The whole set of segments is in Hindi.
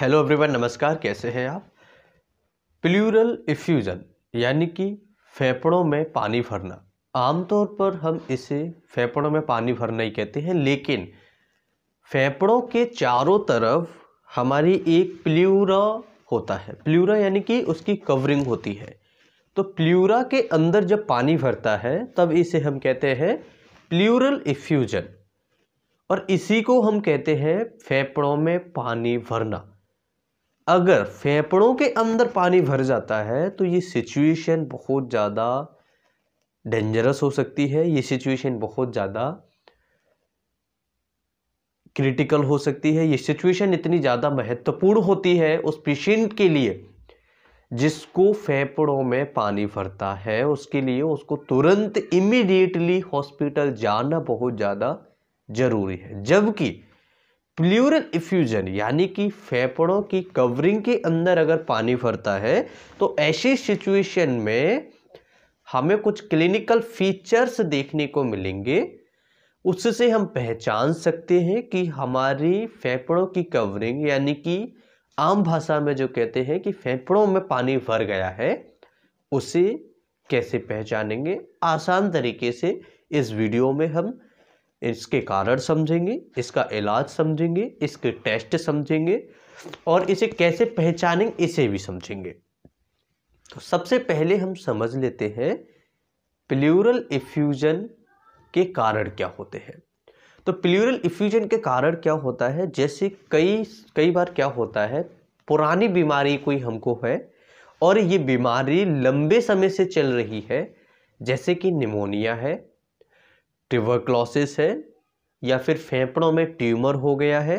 हेलो एवरीवन नमस्कार कैसे हैं आप प्लूरल इफ्यूज़न यानी कि फेफड़ों में पानी भरना आमतौर पर हम इसे फेफड़ों में पानी भरना ही कहते हैं लेकिन फेफड़ों के चारों तरफ हमारी एक प्लूरा होता है प्लूरा यानी कि उसकी कवरिंग होती है तो प्लूरा के अंदर जब पानी भरता है तब इसे हम कहते हैं प्लूरल इफ्यूज़न और इसी को हम कहते हैं फेफड़ों में पानी भरना अगर फेफड़ों के अंदर पानी भर जाता है तो ये सिचुएशन बहुत ज़्यादा डेंजरस हो सकती है ये सिचुएशन बहुत ज़्यादा क्रिटिकल हो सकती है ये सिचुएशन इतनी ज़्यादा महत्वपूर्ण होती है उस पेशेंट के लिए जिसको फेफड़ों में पानी भरता है उसके लिए उसको तुरंत इमिडिएटली हॉस्पिटल जाना बहुत ज़्यादा ज़रूरी है जबकि प्लूरल इफ्यूजन यानी कि फेफड़ों की कवरिंग के अंदर अगर पानी भरता है तो ऐसी सिचुएशन में हमें कुछ क्लिनिकल फीचर्स देखने को मिलेंगे उससे हम पहचान सकते हैं कि हमारी फेफड़ों की कवरिंग यानी कि आम भाषा में जो कहते हैं कि फेफड़ों में पानी भर गया है उसे कैसे पहचानेंगे आसान तरीके से इस वीडियो में हम इसके कारण समझेंगे इसका इलाज समझेंगे इसके टेस्ट समझेंगे और इसे कैसे पहचानेंगे इसे भी समझेंगे तो सबसे पहले हम समझ लेते हैं प्लूरल इफ्यूजन के कारण क्या होते हैं तो प्लूरल इफ्यूजन के कारण क्या होता है जैसे कई कई बार क्या होता है पुरानी बीमारी कोई हमको है और ये बीमारी लंबे समय से चल रही है जैसे कि निमोनिया है ट्यूबरक्लोसिस है या फिर फेफड़ों में ट्यूमर हो गया है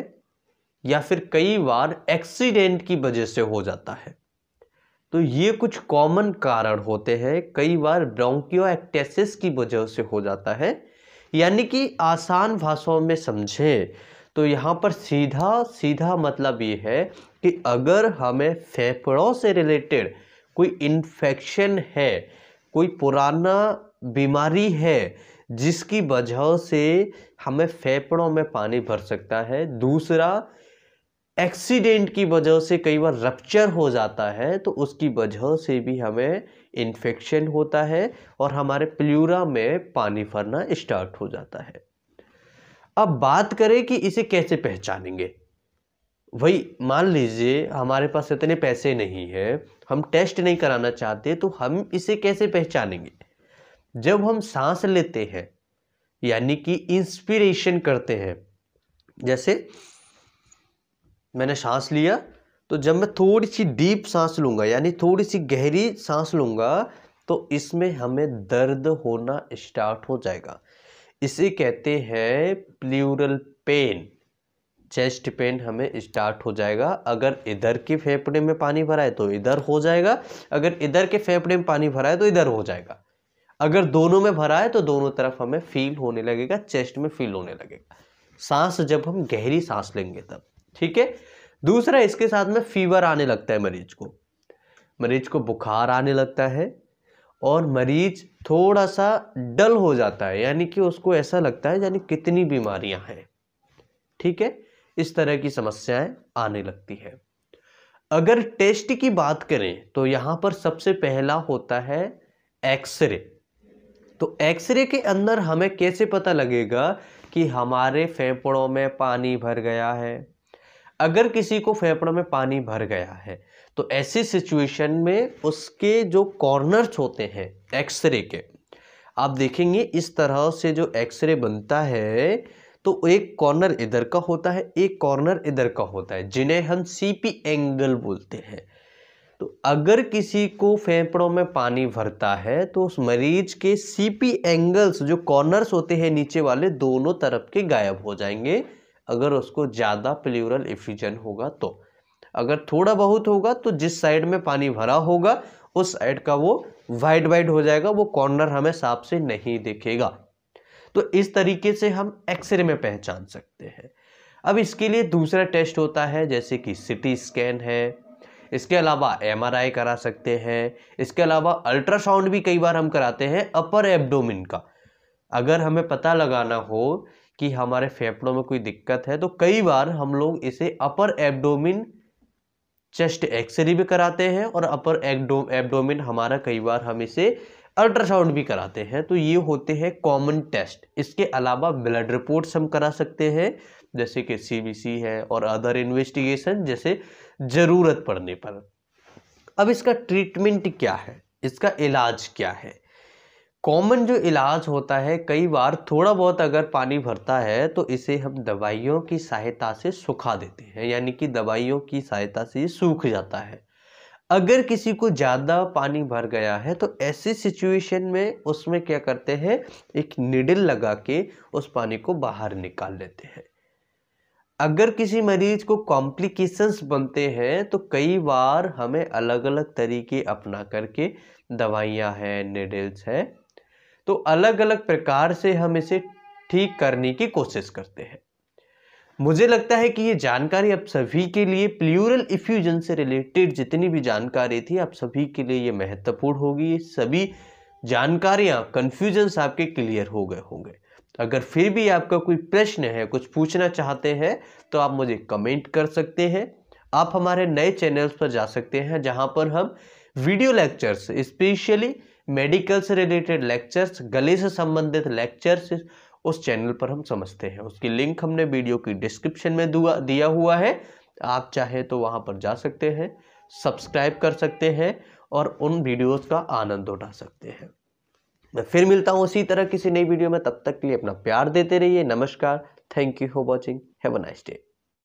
या फिर कई बार एक्सीडेंट की वजह से हो जाता है तो ये कुछ कॉमन कारण होते हैं कई बार एक्टेसिस की वजह से हो जाता है यानी कि आसान भाषाओं में समझें तो यहाँ पर सीधा सीधा मतलब ये है कि अगर हमें फेफड़ों से रिलेटेड कोई इन्फेक्शन है कोई पुराना बीमारी है जिसकी वजह से हमें फेफड़ों में पानी भर सकता है दूसरा एक्सीडेंट की वजह से कई बार रप्चर हो जाता है तो उसकी वजह से भी हमें इन्फेक्शन होता है और हमारे प्लूरा में पानी भरना स्टार्ट हो जाता है अब बात करें कि इसे कैसे पहचानेंगे वही मान लीजिए हमारे पास इतने पैसे नहीं है हम टेस्ट नहीं कराना चाहते तो हम इसे कैसे पहचानेंगे जब हम सांस लेते हैं यानी कि इंस्पिरेशन करते हैं जैसे मैंने सांस लिया तो जब मैं थोड़ी सी डीप सांस लूंगा यानी थोड़ी सी गहरी सांस लूंगा तो इसमें हमें दर्द होना स्टार्ट हो जाएगा इसे कहते हैं प्लूरल पेन चेस्ट पेन हमें स्टार्ट हो जाएगा अगर इधर के फेफड़े में पानी भरा है तो इधर हो जाएगा अगर इधर के फेफड़े में पानी भरा है तो इधर हो जाएगा अगर दोनों में भरा है तो दोनों तरफ हमें फील होने लगेगा चेस्ट में फील होने लगेगा सांस जब हम गहरी सांस लेंगे तब ठीक है दूसरा इसके साथ में फीवर आने लगता है मरीज को मरीज को बुखार आने लगता है और मरीज थोड़ा सा डल हो जाता है यानी कि उसको ऐसा लगता है यानी कितनी बीमारियां हैं ठीक है इस तरह की समस्याएं आने लगती है अगर टेस्ट की बात करें तो यहां पर सबसे पहला होता है एक्सरे तो एक्सरे के अंदर हमें कैसे पता लगेगा कि हमारे फेफड़ों में पानी भर गया है अगर किसी को फेफड़ों में पानी भर गया है तो ऐसी सिचुएशन में उसके जो कॉर्नर्स होते हैं एक्सरे के आप देखेंगे इस तरह से जो एक्सरे बनता है तो एक कॉर्नर इधर का होता है एक कॉर्नर इधर का होता है जिन्हें हम सीपी एंगल बोलते हैं तो अगर किसी को फेफड़ों में पानी भरता है तो उस मरीज के सीपी एंगल्स जो कॉर्नर्स होते हैं नीचे वाले दोनों तरफ के गायब हो जाएंगे अगर उसको ज़्यादा प्लूरल इफिजन होगा तो अगर थोड़ा बहुत होगा तो जिस साइड में पानी भरा होगा उस साइड का वो वाइड वाइड हो जाएगा वो कॉर्नर हमें साफ से नहीं दिखेगा तो इस तरीके से हम एक्सरे में पहचान सकते हैं अब इसके लिए दूसरा टेस्ट होता है जैसे कि सिटी स्कैन है इसके अलावा एम करा सकते हैं इसके अलावा अल्ट्रासाउंड भी कई बार हम कराते हैं अपर एब्डोमिन का अगर हमें पता लगाना हो कि हमारे फेफड़ों में कोई दिक्कत है तो कई बार हम लोग इसे अपर एब्डोमिन चेस्ट एक्सरे भी कराते हैं और अपर एब्डोमिन हमारा कई बार हम इसे अल्ट्रासाउंड भी कराते हैं तो ये होते हैं कॉमन टेस्ट इसके अलावा ब्लड रिपोर्ट्स हम करा सकते हैं जैसे कि सीबीसी है और अदर इन्वेस्टिगेशन जैसे ज़रूरत पड़ने पर अब इसका ट्रीटमेंट क्या है इसका इलाज क्या है कॉमन जो इलाज होता है कई बार थोड़ा बहुत अगर पानी भरता है तो इसे हम दवाइयों की सहायता से सुखा देते हैं यानी कि दवाइयों की सहायता से ये सूख जाता है अगर किसी को ज़्यादा पानी भर गया है तो ऐसी सिचुएशन में उसमें क्या करते हैं एक निडल लगा के उस पानी को बाहर निकाल लेते हैं अगर किसी मरीज को कॉम्प्लिकेशंस बनते हैं तो कई बार हमें अलग अलग तरीके अपना करके दवाइयाँ हैं निडल्स हैं तो अलग अलग प्रकार से हम इसे ठीक करने की कोशिश करते हैं मुझे लगता है कि ये जानकारी आप सभी के लिए प्लूरल इफ्यूजन से रिलेटेड जितनी भी जानकारी थी आप सभी के लिए ये महत्वपूर्ण होगी सभी जानकारियाँ कन्फ्यूजन्स आपके क्लियर हो गए होंगे अगर फिर भी आपका कोई प्रश्न है कुछ पूछना चाहते हैं तो आप मुझे कमेंट कर सकते हैं आप हमारे नए चैनल्स पर जा सकते हैं जहाँ पर हम वीडियो लेक्चर्स स्पेशली मेडिकल से रिलेटेड लेक्चर्स गले से संबंधित लेक्चर्स उस चैनल पर हम समझते हैं उसकी लिंक हमने वीडियो की डिस्क्रिप्शन में दिया हुआ है आप चाहे तो वहाँ पर जा सकते हैं सब्सक्राइब कर सकते हैं और उन वीडियोस का आनंद उठा सकते हैं मैं फिर मिलता हूँ उसी तरह किसी नई वीडियो में तब तक के लिए अपना प्यार देते रहिए नमस्कार thank you for watching have a nice day